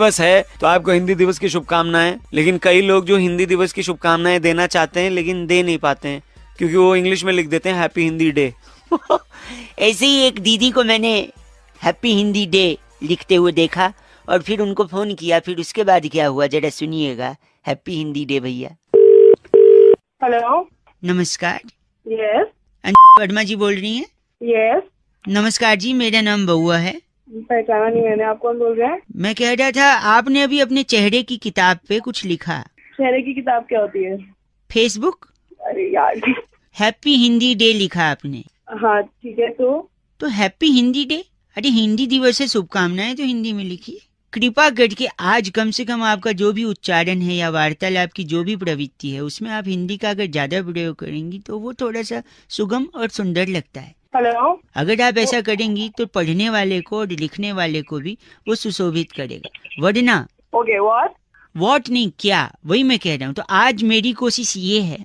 दिवस है तो आपको हिंदी दिवस की शुभकामनाएं लेकिन कई लोग जो हिंदी दिवस की शुभकामनाएं देना चाहते हैं लेकिन दे नहीं पाते हैं क्योंकि वो इंग्लिश में लिख देते हैं हैप्पी हिंदी डे ऐसे ही एक दीदी को मैंने हैप्पी हिंदी डे लिखते हुए देखा और फिर उनको फोन किया फिर उसके बाद क्या हुआ जरा सुनिएगा हैप्पी हिंदी डे भैया हेलो नमस्कार यस yes. वर्मा जी बोल रही हैं यस yes. नमस्कार जी मेरा नाम बउआ है पहचाना नहीं मैंने आप कौन बोल रहे हैं मैं कह रहा था आपने अभी अपने चेहरे की किताब पे कुछ लिखा चेहरे की किताब क्या होती है फेसबुक अरे यार हैप्पी हिंदी डे लिखा आपने हाँ ठीक है तो तो हैप्पी हिंदी डे अरे हिंदी दिवस ऐसी शुभकामनाएं तो हिंदी में लिखिए कृपा करके आज कम से कम आपका जो भी उच्चारण है या वार्तालाप की जो भी प्रवृत्ति है उसमें आप हिंदी का अगर ज्यादा प्रयोग करेंगी तो वो थोड़ा सा सुगम और सुंदर लगता है हेलो अगर आप ऐसा करेंगी तो पढ़ने वाले को और लिखने वाले को भी वो सुशोभित करेगा वरना ओके वॉट वॉट नहीं क्या वही मैं कह रहा हूँ तो आज मेरी कोशिश ये है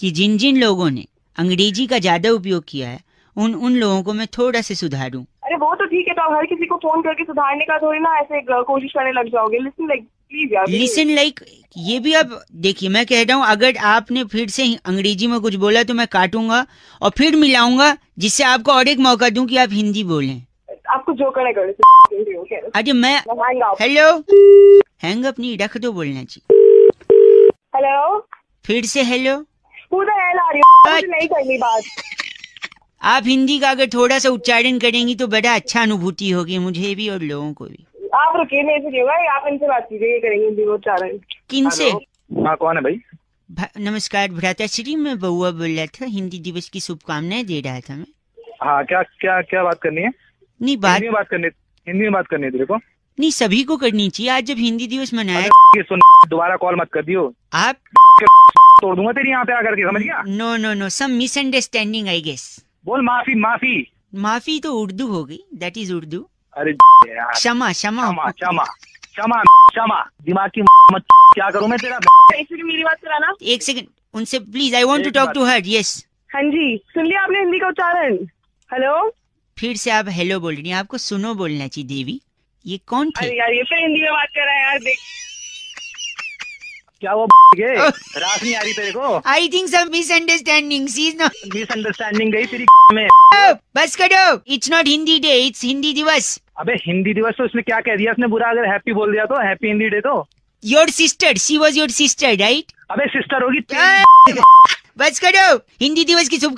कि जिन जिन लोगों ने अंग्रेजी का ज्यादा उपयोग किया है उन उन लोगों को मैं थोड़ा से सुधारूँ अरे वो तो ठीक है तो हर किसी को फोन करके सुधारने का थोड़ी ना ऐसे कोशिश करने लग जाओगे लिसन लाइक लिसन लाइक ये भी अब देखिए मैं कह रहा हूँ अगर आपने फिर से अंग्रेजी में कुछ बोला तो मैं काटूंगा और फिर मिलाऊंगा जिससे आपको और एक मौका दूं कि आप हिंदी बोलें आपको जो करेगा अरे अच्छा, मैं हेलो हैंग अपनी रख दो बोलना चाहिए हेलो फिर से हेलो अच्छा। नहीं बात आप हिंदी का अगर थोड़ा सा उच्चारण करेंगी तो बड़ा अच्छा अनुभूति होगी मुझे भी और लोगों को भी आप रुकिए नहीं से भाई आप इनसे बात कीजिए ये करेंगे जी वो चाह रहे किन से हाँ कौन है भाई नमस्कार भ्राता श्री मैं बउआ बोल रहा था हिंदी दिवस की शुभकामनाएं दे रहा था मैं हाँ क्या क्या क्या बात करनी है नहीं बात में बात करनी हिंदी में बात करनी है तेरे को नहीं सभी को करनी चाहिए आज जब हिंदी दिवस मनाया सुन दोबारा कॉल मत कर दियो आप तोड़ दूंगा तेरी यहाँ पे आकर के समझ गया no no no some misunderstanding I guess बोल माफी माफी माफी तो उर्दू हो गई दैट इज उर्दू अरे यार क्षमा क्षमा क्षमा क्षमा क्षमा क्षमा दिमाग की मत क्या करूँ मैं तेरा एक मेरी बात कराना एक सेकंड उनसे please I want to talk to her yes हाँ जी सुन लिया आपने हिंदी का उच्चारण हेलो फिर से आप हेलो बोल रही आपको सुनो बोलना चाहिए देवी ये कौन थी अरे यार ये फिर तो हिंदी में बात कर रहा है यार देख क्या वो रात नहीं आ रही तेरे को I think some misunderstanding she is not misunderstanding गई तेरी में oh, बस करो it's not Hindi day it's Hindi दिवस अबे हिंदी दिवस तो इसमें क्या कह दिया उसने बुरा अगर हैप्पी बोल दिया तो हैप्पी हिंदी डे तो your sister she was your sister right अबे सिस्टर होगी बस करो हिंदी दिवस की शुभ